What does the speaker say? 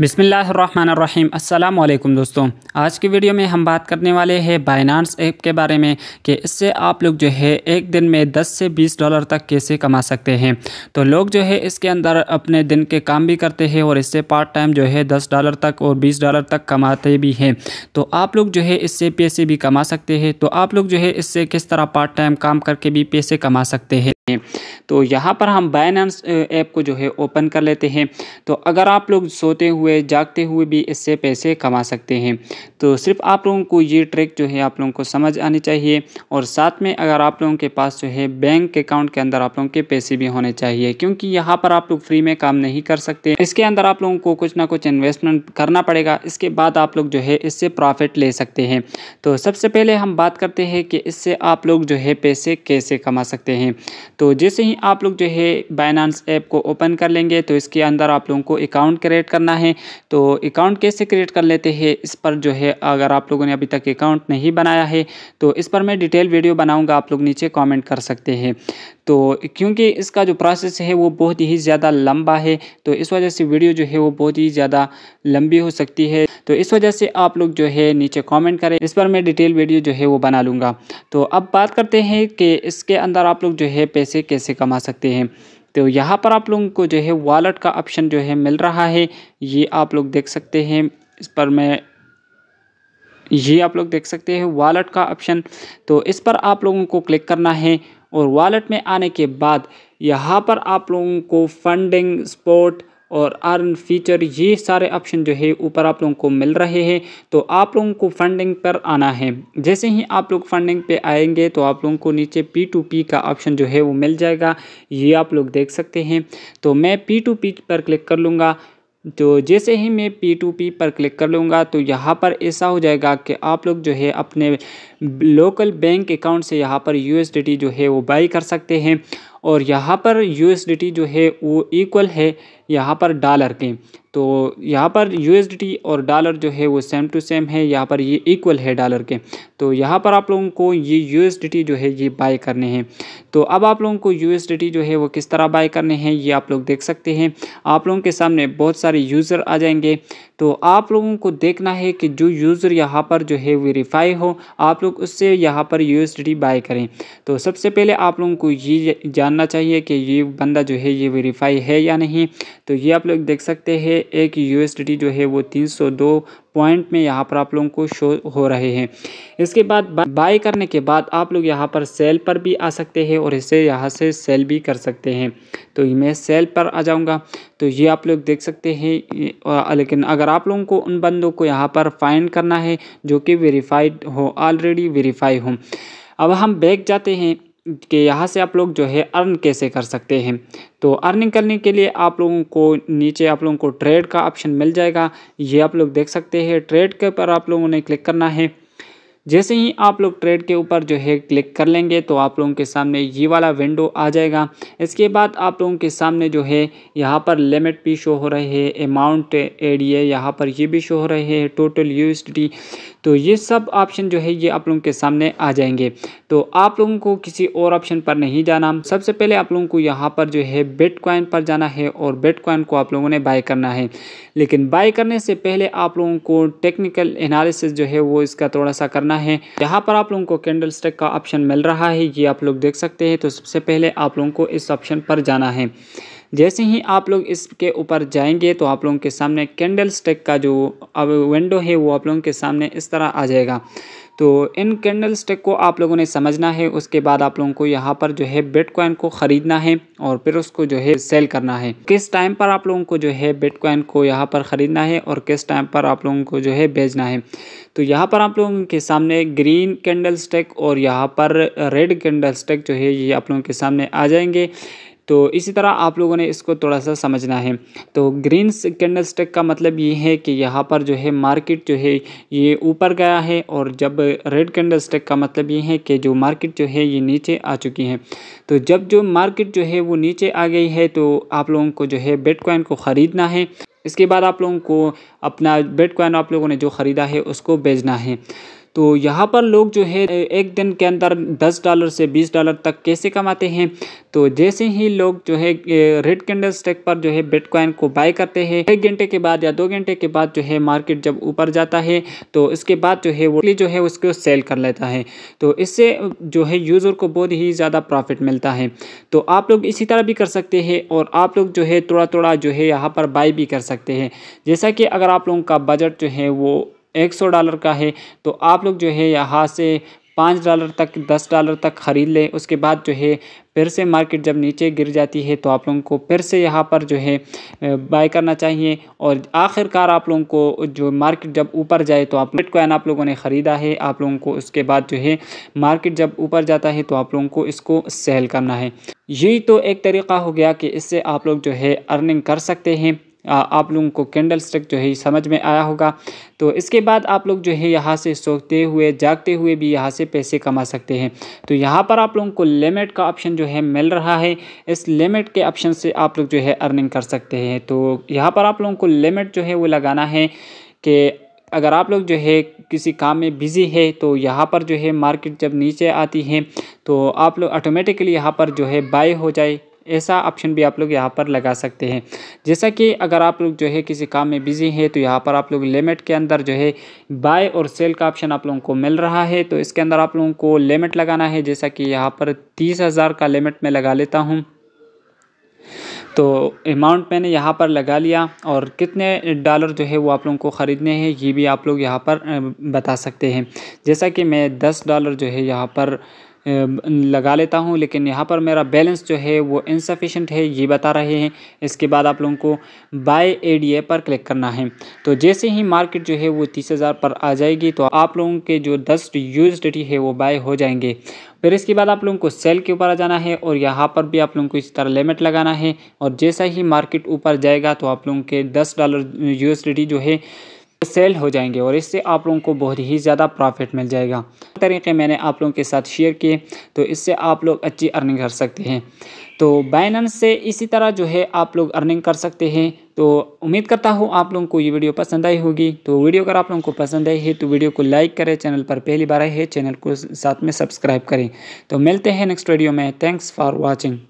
बिसमीम् अल्लाम दोस्तों आज की वीडियो में हम बात करने वाले हैं बाइनानस ऐप के बारे में कि इससे आप लोग जो है एक दिन में 10 से 20 डॉलर तक कैसे कमा सकते हैं तो लोग जो है इसके अंदर अपने दिन के काम भी करते हैं और इससे पार्ट टाइम जो है 10 डॉलर तक और 20 डॉलर तक कमाते भी हैं तो आप लोग जो है इससे पैसे भी कमा सकते हैं तो आप लोग जो है इससे किस तरह पार्ट टाइम काम करके भी पैसे कमा सकते हैं हैं तो यहाँ पर हम बाइनेंस ऐप को जो है ओपन कर लेते हैं तो अगर आप लोग सोते हुए जागते हुए भी इससे पैसे कमा सकते हैं तो सिर्फ आप लोगों को ये ट्रिक जो है आप लोगों को समझ आनी चाहिए और साथ में अगर आप लोगों के पास जो है बैंक अकाउंट के अंदर आप लोगों के पैसे भी होने चाहिए क्योंकि यहाँ पर आप लोग फ्री में काम नहीं कर सकते इसके अंदर आप लोगों को कुछ ना कुछ इन्वेस्टमेंट करना पड़ेगा इसके बाद आप लोग जो है इससे प्रॉफिट ले सकते हैं तो सबसे पहले हम बात करते हैं कि इससे आप लोग जो है पैसे कैसे कमा सकते हैं तो जैसे ही आप लोग जो है बाइनांस ऐप को ओपन कर लेंगे तो इसके अंदर आप लोगों को अकाउंट क्रिएट करना है तो अकाउंट कैसे क्रिएट कर लेते हैं इस पर जो है अगर आप लोगों ने अभी तक अकाउंट नहीं बनाया है तो इस पर मैं डिटेल वीडियो बनाऊँगा आप लोग नीचे कॉमेंट कर सकते हैं तो क्योंकि इसका जो प्रोसेस है वो बहुत ही ज़्यादा लंबा है तो इस वजह से वीडियो जो है वो बहुत ही ज़्यादा लंबी हो सकती है तो इस वजह से आप लोग जो है नीचे कमेंट करें इस पर मैं डिटेल वीडियो जो है वो बना लूँगा तो अब बात करते हैं कि इसके अंदर आप लोग जो है पैसे कैसे कमा सकते हैं तो यहाँ पर आप लोगों को जो है वॉलेट का ऑप्शन जो है मिल रहा है ये आप लोग देख सकते हैं इस पर मैं ये आप लोग देख सकते हैं वॉलेट का ऑप्शन तो इस पर आप लोगों को क्लिक करना है और वॉलेट में आने के बाद यहाँ पर आप लोगों को फंडिंग स्पोर्ट और अर्न फीचर ये सारे ऑप्शन जो है ऊपर आप लोगों को मिल रहे हैं तो आप लोगों को फंडिंग पर आना है जैसे ही आप लोग फंडिंग पे आएंगे तो आप लोगों को नीचे पी टू पी का ऑप्शन जो है वो मिल जाएगा ये आप लोग देख सकते हैं तो मैं पी टू पी पर क्लिक कर लूँगा तो जैसे ही मैं पी टू पी पर क्लिक कर लूँगा तो यहाँ पर ऐसा हो जाएगा कि आप लोग जो है अपने लोकल बैंक अकाउंट से यहाँ पर यू जो है वो बाई कर सकते हैं और यहाँ पर यू जो है वो इक्वल है यहाँ पर डॉलर के तो यहाँ पर यू और डॉलर जो है वो सेम टू सेम है यहाँ पर ये इक्वल है डॉलर के तो यहाँ पर आप लोगों को ये यू जो है ये बाय करने हैं तो अब आप लोगों को यू जो है वो किस तरह बाय करने हैं ये आप लोग देख सकते हैं आप लोगों के सामने बहुत सारे यूज़र आ जाएंगे तो आप लोगों को देखना है कि जो यूज़र यहाँ पर जो है वेरीफाई हो आप लोग लोग उससे यहाँ पर यूएसडी बाय करें तो सबसे पहले आप लोगों को ये जानना चाहिए कि ये बंदा जो है ये वेरीफाई है या नहीं तो ये आप लोग देख सकते हैं एक यूएसडी जो है वो तीन पॉइंट में यहाँ पर आप लोगों को शो हो रहे हैं इसके बाद बाय करने के बाद आप लोग यहाँ पर सेल पर भी आ सकते हैं और इसे यहाँ से सेल भी कर सकते हैं तो मैं सेल पर आ जाऊँगा तो ये आप लोग देख सकते हैं लेकिन अगर आप लोगों को उन बंदों को यहाँ पर फाइंड करना है जो कि वेरीफाइड हो ऑलरेडी वेरीफाई हो अब हम बैक जाते हैं कि यहाँ से आप लोग जो है अर्न कैसे कर सकते हैं तो अर्निंग करने के लिए आप लोगों को नीचे आप लोगों को ट्रेड का ऑप्शन मिल जाएगा ये आप लोग देख सकते हैं ट्रेड के पर आप लोगों ने क्लिक करना है जैसे ही आप लोग ट्रेड के ऊपर जो है क्लिक कर लेंगे तो आप लोगों के सामने ये वाला विंडो आ जाएगा इसके बाद आप लोगों के सामने जो है यहाँ पर लिमिट भी शो हो रहे हैं अमाउंट एरिया यहाँ पर ये भी शो हो रहे हैं टोटल यू तो ये सब ऑप्शन जो है ये आप लोगों के सामने आ जाएंगे तो आप लोगों को किसी और ऑप्शन पर नहीं जाना सबसे पहले आप लोगों को यहाँ पर जो है बेट पर जाना है और बेट को आप लोगों ने बाई करना है लेकिन बाई करने से पहले आप लोगों को टेक्निकल एनालिसिस जो है वो इसका थोड़ा सा करना करना है यहाँ पर आप लोगों को कैंडल स्टिक का ऑप्शन मिल रहा है ये आप लोग देख सकते हैं तो सबसे पहले आप लोगों को इस ऑप्शन पर जाना है जैसे ही आप लोग इसके ऊपर जाएंगे तो आप लोगों के सामने कैंडल स्टिक का जो अब विंडो है वो आप लोगों के सामने इस तरह आ जाएगा तो इन कैंडल स्टिक को आप लोगों ने समझना है उसके बाद आप लोगों को यहाँ पर जो है बिटकॉइन को ख़रीदना है और फिर उसको जो है सेल करना है किस टाइम पर आप लोगों को जो है बिटकॉइन को यहाँ पर ख़रीदना है और किस टाइम पर आप लोगों को जो है बेचना है तो यहाँ पर आप लोगों के सामने ग्रीन कैंडल स्टिक और यहाँ पर रेड कैंडल स्टिक जो है ये आप लोगों के सामने आ जाएंगे तो इसी तरह आप लोगों ने इसको थोड़ा सा समझना है तो ग्रीन कैंडल स्टेक का मतलब ये है कि यहाँ पर जो है मार्केट जो है ये ऊपर गया है और जब रेड कैंडल स्टेक का मतलब ये है कि जो मार्केट जो है ये नीचे आ चुकी है तो जब जो मार्केट जो है वो नीचे आ गई है तो आप लोगों को जो है कोइन को ख़रीदना है इसके बाद आप लोगों को अपना बिटकॉइन आप लोगों ने जो ख़रीदा है उसको बेचना है तो यहाँ पर लोग जो है एक दिन के अंदर दस डॉलर से बीस डॉलर तक कैसे कमाते हैं तो जैसे ही लोग जो है रेड कैंडल स्टेक पर जो है बिटकॉइन को बाय करते हैं एक घंटे के बाद या दो घंटे के बाद जो है मार्केट जब ऊपर जाता है तो इसके बाद जो है वो जो है उसको सेल कर लेता है तो इससे जो है यूज़र को बहुत ही ज़्यादा प्रॉफिट मिलता है तो आप लोग इसी तरह भी कर सकते हैं और आप लोग जो है थोड़ा थोड़ा जो है यहाँ पर बाई भी कर सकते हैं जैसा कि अगर आप लोगों का बजट जो है वो एक सौ डॉलर का है तो आप लोग जो है यहाँ से पाँच डॉलर तक दस डॉलर तक ख़रीद लें उसके बाद जो है फिर से मार्केट जब नीचे गिर जाती है तो आप लोगों को फिर से यहाँ पर जो है बाय करना चाहिए और आखिरकार आप लोगों को जो मार्केट जब ऊपर जाए तो आप बिटकॉइन आप लोगों ने ख़रीदा है आप लोगों को उसके बाद जो है मार्केट जब ऊपर जाता है तो आप लोगों को इसको सेल करना है यही तो एक तरीका हो गया कि इससे आप लोग जो है अर्निंग कर सकते हैं आप लोगों को कैंडल स्टिक जो है समझ में आया होगा तो इसके बाद आप लोग जो है यहाँ से सोते हुए जागते हुए भी यहाँ से पैसे कमा सकते हैं तो यहाँ पर आप लोगों को लिमिट का ऑप्शन जो है मिल रहा है इस लिमिट के ऑप्शन से आप लोग जो है अर्निंग कर सकते हैं तो यहाँ पर आप लोगों को लिमिट जो है वो लगाना है कि अगर आप लोग जो है किसी काम में बिज़ी है तो यहाँ पर जो है मार्केट जब नीचे आती है तो आप लोग ऑटोमेटिकली यहाँ पर जो है बाय हो जाए ऐसा ऑप्शन भी आप लोग यहाँ पर लगा सकते हैं जैसा कि अगर आप लोग जो है किसी काम में बिजी हैं तो यहाँ पर आप लोग लिमिट के अंदर जो है बाय और सेल का ऑप्शन आप लोगों को मिल रहा है तो इसके अंदर आप लोगों को लिमिट लगाना है जैसा कि यहाँ पर तीस हज़ार का लिमिट मैं लगा लेता हूँ तो अमाउंट मैंने यहाँ पर लगा लिया और कितने डॉलर जो है वो आप लोगों को ख़रीदने हैं ये भी आप लोग यहाँ पर बता सकते हैं जैसा कि मैं दस डॉलर जो है यहाँ पर लगा लेता हूँ लेकिन यहाँ पर मेरा बैलेंस जो है वो इनसफिशेंट है ये बता रहे हैं इसके बाद आप लोगों को बाय ए पर क्लिक करना है तो जैसे ही मार्केट जो है वो तीस हज़ार पर आ जाएगी तो आप लोगों के जो दस यूज यूजडी है वो बाय हो जाएंगे फिर इसके बाद आप लोगों को सेल के ऊपर आ जाना है और यहाँ पर भी आप लोगों को इस तरह लिमिट लगाना है और जैसा ही मार्केट ऊपर जाएगा तो आप लोगों के दस डॉलर यू जो है सेल हो जाएंगे और इससे आप लोगों को बहुत ही ज़्यादा प्रॉफिट मिल जाएगा तरीके मैंने आप लोगों के साथ शेयर किए तो इससे आप लोग अच्छी अर्निंग कर सकते हैं तो बाइनन्स से इसी तरह जो है आप लोग अर्निंग कर सकते हैं तो उम्मीद करता हूँ आप लोगों को ये वीडियो पसंद आई होगी तो वीडियो अगर आप लोगों को पसंद आई है तो वीडियो को लाइक करें चैनल पर पहली बार आए है चैनल को साथ में सब्सक्राइब करें तो मिलते हैं नेक्स्ट वीडियो में थैंक्स फॉर वॉचिंग